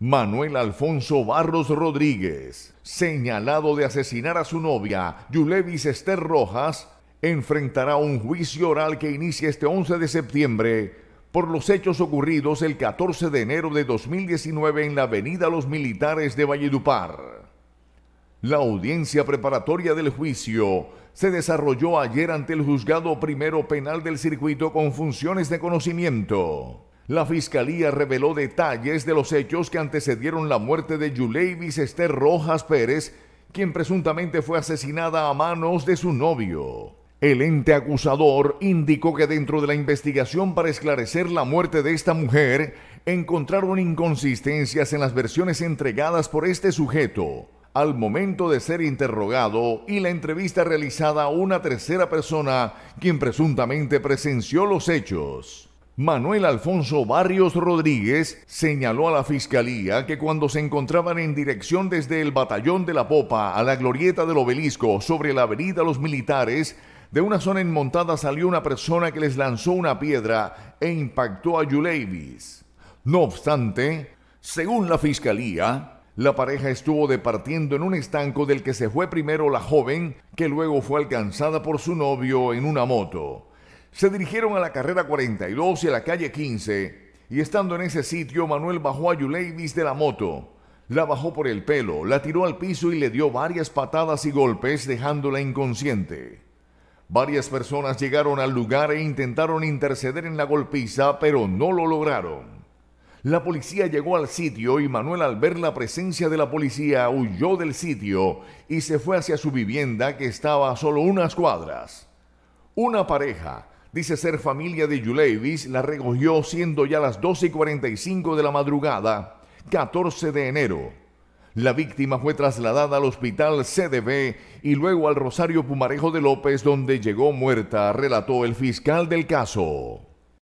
Manuel Alfonso Barros Rodríguez, señalado de asesinar a su novia, Yulevis Esther Rojas, enfrentará un juicio oral que inicia este 11 de septiembre por los hechos ocurridos el 14 de enero de 2019 en la Avenida Los Militares de Valledupar. La audiencia preparatoria del juicio se desarrolló ayer ante el Juzgado Primero Penal del Circuito con funciones de conocimiento. La fiscalía reveló detalles de los hechos que antecedieron la muerte de Yuleivis Esther Rojas Pérez, quien presuntamente fue asesinada a manos de su novio. El ente acusador indicó que dentro de la investigación para esclarecer la muerte de esta mujer encontraron inconsistencias en las versiones entregadas por este sujeto al momento de ser interrogado y la entrevista realizada a una tercera persona quien presuntamente presenció los hechos. Manuel Alfonso Barrios Rodríguez señaló a la Fiscalía que cuando se encontraban en dirección desde el Batallón de la Popa a la Glorieta del Obelisco sobre la Avenida Los Militares, de una zona enmontada salió una persona que les lanzó una piedra e impactó a Yuleivis. No obstante, según la Fiscalía, la pareja estuvo departiendo en un estanco del que se fue primero la joven, que luego fue alcanzada por su novio en una moto. Se dirigieron a la carrera 42 y a la calle 15, y estando en ese sitio, Manuel bajó a Yuleidis de la moto. La bajó por el pelo, la tiró al piso y le dio varias patadas y golpes, dejándola inconsciente. Varias personas llegaron al lugar e intentaron interceder en la golpiza, pero no lo lograron. La policía llegó al sitio y Manuel al ver la presencia de la policía huyó del sitio y se fue hacia su vivienda que estaba a solo unas cuadras. Una pareja, dice ser familia de Yulevis, la recogió siendo ya las 12 y 45 de la madrugada, 14 de enero. La víctima fue trasladada al hospital CDB y luego al Rosario Pumarejo de López, donde llegó muerta, relató el fiscal del caso.